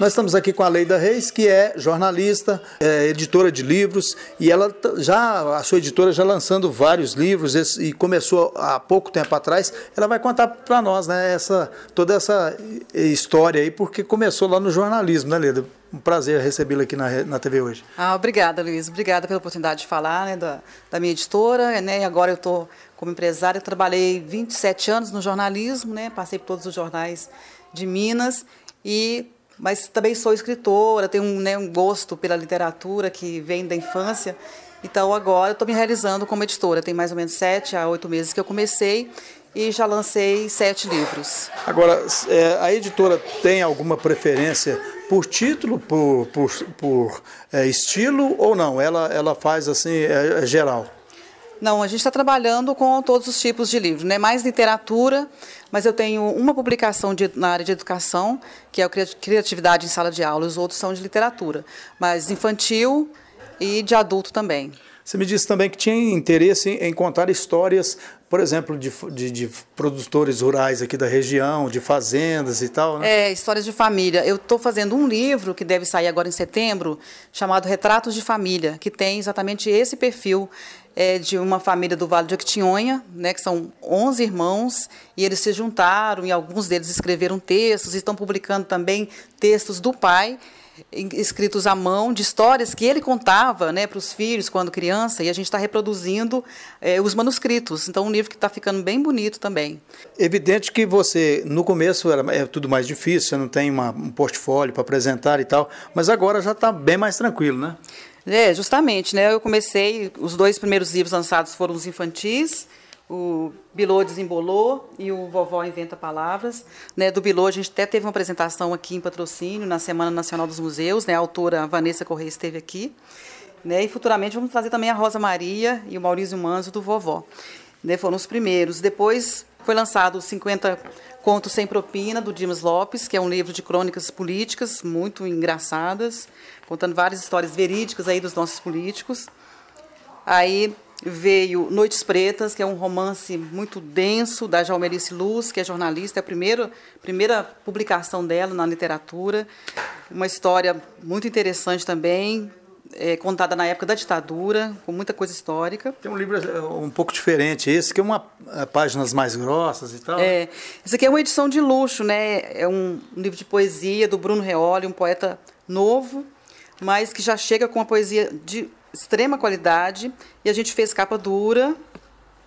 Nós estamos aqui com a Leida Reis, que é jornalista, é editora de livros, e ela já, a sua editora já lançando vários livros e começou há pouco tempo atrás. Ela vai contar para nós, né, essa, toda essa história aí, porque começou lá no jornalismo, né, Leida? Um prazer recebê-la aqui na, na TV hoje. Ah, obrigada, Luiz. Obrigada pela oportunidade de falar né, da, da minha editora. Né, e agora eu estou como empresária. Eu trabalhei 27 anos no jornalismo, né, passei por todos os jornais de Minas e mas também sou escritora, tenho um, né, um gosto pela literatura que vem da infância. Então agora estou me realizando como editora. Tem mais ou menos sete a oito meses que eu comecei e já lancei sete livros. Agora, é, a editora tem alguma preferência por título, por, por, por é, estilo ou não? Ela, ela faz assim é, é geral? Não, a gente está trabalhando com todos os tipos de livros, né? mais literatura, mas eu tenho uma publicação de, na área de educação, que é o Criatividade em Sala de Aula, os outros são de literatura, mas infantil e de adulto também. Você me disse também que tinha interesse em contar histórias, por exemplo, de, de, de produtores rurais aqui da região, de fazendas e tal, né? É, histórias de família. Eu estou fazendo um livro que deve sair agora em setembro, chamado Retratos de Família, que tem exatamente esse perfil é de uma família do Vale de Actionha, né, que são 11 irmãos, e eles se juntaram e alguns deles escreveram textos, estão publicando também textos do pai, escritos à mão, de histórias que ele contava né, para os filhos quando criança, e a gente está reproduzindo é, os manuscritos. Então, um livro que está ficando bem bonito também. Evidente que você, no começo, era, é tudo mais difícil, você não tem uma, um portfólio para apresentar e tal, mas agora já está bem mais tranquilo, né? É, justamente, né? Eu comecei, os dois primeiros livros lançados foram os infantis, o Bilô desembolou e o Vovó Inventa Palavras. Né, do Bilô, a gente até teve uma apresentação aqui em patrocínio, na Semana Nacional dos Museus, né, a autora Vanessa Correia esteve aqui. Né, e futuramente vamos trazer também a Rosa Maria e o Maurício Manzo do Vovó. Né, foram os primeiros. Depois foi lançado 50 Contos Sem Propina, do Dimas Lopes, que é um livro de crônicas políticas muito engraçadas, contando várias histórias verídicas aí dos nossos políticos. Aí veio Noites Pretas, que é um romance muito denso, da Jalmerice Luz, que é jornalista, é a primeira, primeira publicação dela na literatura. Uma história muito interessante também, é, contada na época da ditadura, com muita coisa histórica. Tem um livro é, um pouco diferente esse, que é uma é, páginas mais grossas e tal. É. Né? Esse aqui é uma edição de luxo, né? É um, um livro de poesia do Bruno Reoli, um poeta novo, mas que já chega com uma poesia de extrema qualidade. E a gente fez capa dura,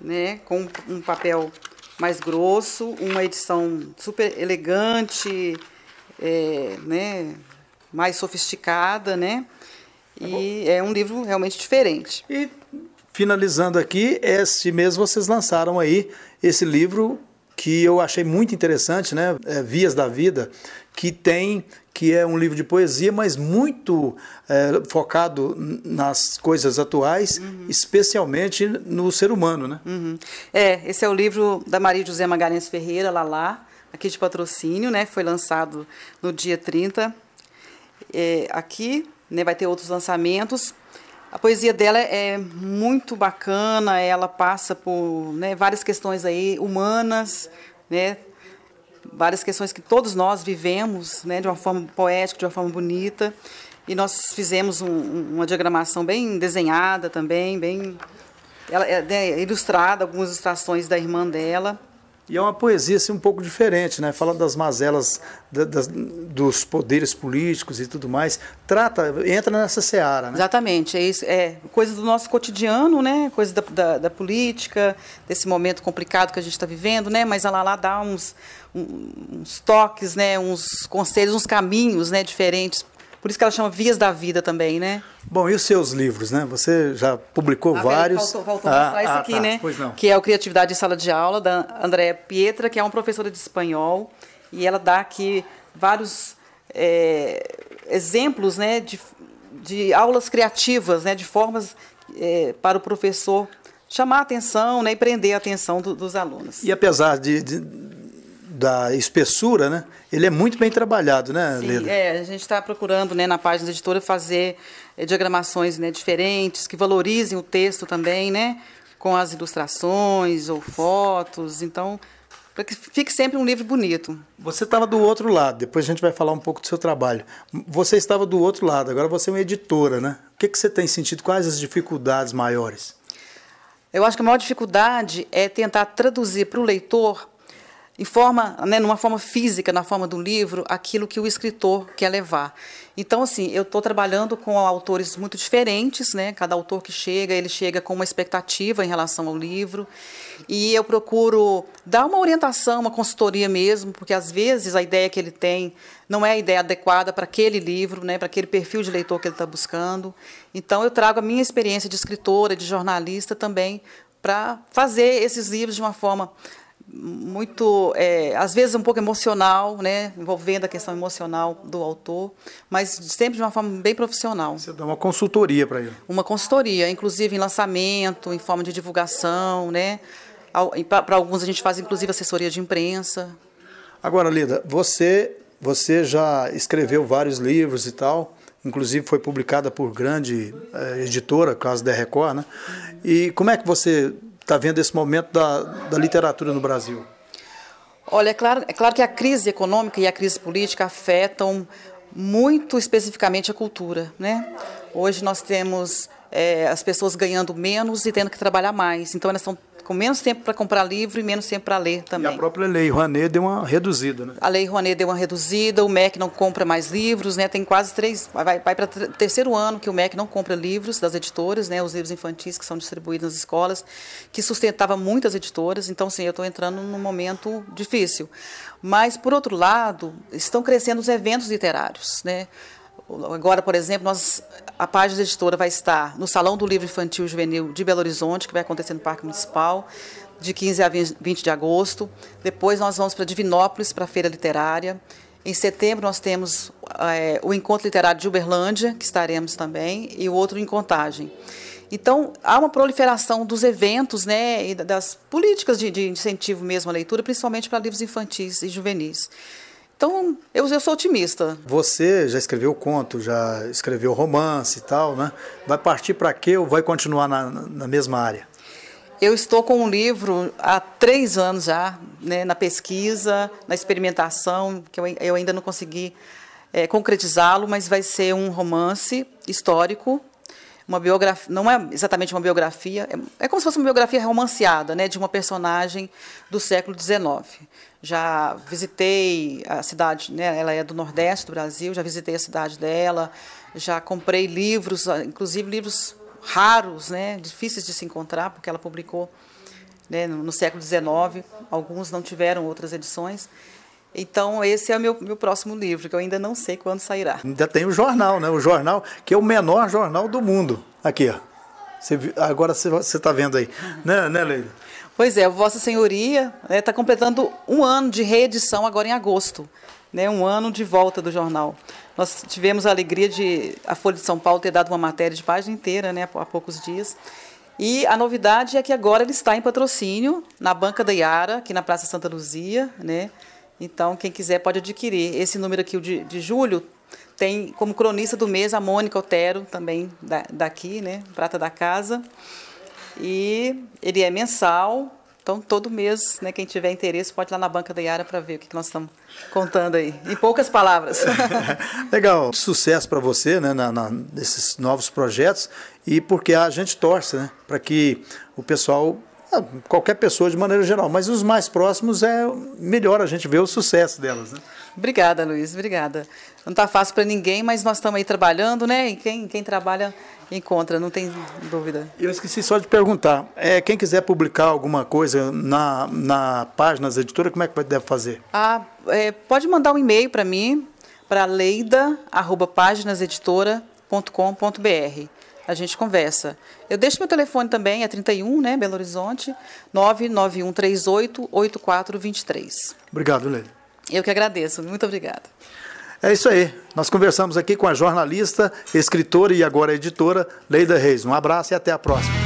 né? Com um papel mais grosso, uma edição super elegante, é, né? Mais sofisticada, né? Tá e é um livro realmente diferente. E finalizando aqui, este mês vocês lançaram aí esse livro que eu achei muito interessante, né? É Vias da Vida, que tem que é um livro de poesia, mas muito é, focado nas coisas atuais, uhum. especialmente no ser humano, né? Uhum. É, esse é o livro da Maria José Magalhães Ferreira, Lalá, aqui de patrocínio, né? Foi lançado no dia 30, é, aqui né, vai ter outros lançamentos. A poesia dela é muito bacana, ela passa por né, várias questões aí humanas, né, várias questões que todos nós vivemos né, de uma forma poética, de uma forma bonita. E nós fizemos um, uma diagramação bem desenhada também, bem ela, é, é, ilustrada, algumas ilustrações da irmã dela. E é uma poesia assim, um pouco diferente, né? fala das mazelas da, dos poderes políticos e tudo mais. Trata, entra nessa seara. Né? Exatamente, é isso. É coisa do nosso cotidiano, né? coisa da, da, da política, desse momento complicado que a gente está vivendo, né? mas a lá dá uns, uns toques, né? uns conselhos, uns caminhos né? diferentes por isso que ela chama Vias da Vida também, né? Bom, e os seus livros, né? Você já publicou ah, vários. Faltou, faltou mostrar ah, isso ah, aqui, tá. né? Pois não. Que é o Criatividade em Sala de Aula, da Andréa Pietra, que é uma professora de espanhol. E ela dá aqui vários é, exemplos né, de, de aulas criativas, né, de formas é, para o professor chamar a atenção né, e prender a atenção do, dos alunos. E apesar de, de da espessura, né? Ele é muito bem trabalhado, né, Sim, É, a gente está procurando, né, na página da editora fazer é, diagramações, né, diferentes que valorizem o texto também, né, com as ilustrações ou fotos. Então, para que fique sempre um livro bonito. Você estava do outro lado, depois a gente vai falar um pouco do seu trabalho. Você estava do outro lado, agora você é uma editora, né? O que, que você tem sentido? Quais as dificuldades maiores? Eu acho que a maior dificuldade é tentar traduzir para o leitor em forma, né, numa forma física, na forma do livro, aquilo que o escritor quer levar. Então, assim, eu estou trabalhando com autores muito diferentes, né? Cada autor que chega, ele chega com uma expectativa em relação ao livro. E eu procuro dar uma orientação, uma consultoria mesmo, porque às vezes a ideia que ele tem não é a ideia adequada para aquele livro, né? Para aquele perfil de leitor que ele está buscando. Então, eu trago a minha experiência de escritora, de jornalista também, para fazer esses livros de uma forma muito, é, às vezes um pouco emocional, né, envolvendo a questão emocional do autor, mas sempre de uma forma bem profissional. Você dá uma consultoria para ele? Uma consultoria, inclusive em lançamento, em forma de divulgação, né? Para alguns a gente faz inclusive assessoria de imprensa. Agora, Lida, você você já escreveu vários livros e tal, inclusive foi publicada por grande eh, editora, caso da Record, né? E como é que você está vendo esse momento da, da literatura no Brasil? Olha, é claro, é claro que a crise econômica e a crise política afetam muito especificamente a cultura. Né? Hoje nós temos é, as pessoas ganhando menos e tendo que trabalhar mais. Então, elas estão com menos tempo para comprar livro e menos tempo para ler também. E a própria lei Rouanet deu uma reduzida, né? A lei Rouanet deu uma reduzida, o MEC não compra mais livros, né? Tem quase três, vai, vai para terceiro ano que o MEC não compra livros das editoras, né? Os livros infantis que são distribuídos nas escolas, que sustentava muitas editoras. Então, sim, eu estou entrando num momento difícil. Mas, por outro lado, estão crescendo os eventos literários, né? Agora, por exemplo, nós, a página da editora vai estar no Salão do Livro Infantil e Juvenil de Belo Horizonte, que vai acontecer no Parque Municipal, de 15 a 20 de agosto. Depois nós vamos para Divinópolis, para a Feira Literária. Em setembro nós temos é, o Encontro Literário de Uberlândia, que estaremos também, e o outro em Contagem. Então, há uma proliferação dos eventos né, e das políticas de, de incentivo mesmo à leitura, principalmente para livros infantis e juvenis. Então, eu, eu sou otimista. Você já escreveu conto, já escreveu romance e tal, né? Vai partir para quê ou vai continuar na, na mesma área? Eu estou com um livro há três anos já, né, na pesquisa, na experimentação, que eu, eu ainda não consegui é, concretizá-lo, mas vai ser um romance histórico, uma biografia, não é exatamente uma biografia, é, é como se fosse uma biografia romanceada, né, de uma personagem do século XIX já visitei a cidade, né? ela é do Nordeste do Brasil, já visitei a cidade dela, já comprei livros, inclusive livros raros, né? difíceis de se encontrar, porque ela publicou né? no, no século XIX, alguns não tiveram outras edições. Então, esse é o meu, meu próximo livro, que eu ainda não sei quando sairá. Ainda tem o jornal, né? O jornal, que é o menor jornal do mundo. Aqui, ó. Você, agora você está vendo aí. né, né, Leila? Pois é, Vossa Senhoria está né, completando um ano de reedição agora em agosto, né, um ano de volta do jornal. Nós tivemos a alegria de a Folha de São Paulo ter dado uma matéria de página inteira né, há poucos dias. E a novidade é que agora ele está em patrocínio na Banca da Iara, aqui na Praça Santa Luzia. Né? Então, quem quiser pode adquirir. Esse número aqui, o de, de julho, tem como cronista do mês a Mônica Otero, também da, daqui, né? prata da casa. E ele é mensal, então todo mês, né, quem tiver interesse pode ir lá na banca da Iara para ver o que, que nós estamos contando aí, em poucas palavras. Legal, sucesso para você né, na, na, nesses novos projetos e porque a gente torce né, para que o pessoal ah, qualquer pessoa de maneira geral, mas os mais próximos é melhor a gente ver o sucesso delas. Né? Obrigada, Luiz, obrigada. Não está fácil para ninguém, mas nós estamos aí trabalhando, né? E quem, quem trabalha encontra, não tem dúvida. Eu esqueci só de perguntar, é, quem quiser publicar alguma coisa na, na página da editora, como é que deve fazer? Ah, é, pode mandar um e-mail para mim, para leida.páginaseditora.com.br a gente conversa. Eu deixo meu telefone também, é 31, né, Belo Horizonte, 991388423. Obrigado, Leila. Eu que agradeço, muito obrigada. É isso aí. Nós conversamos aqui com a jornalista, escritora e agora editora Leida Reis. Um abraço e até a próxima.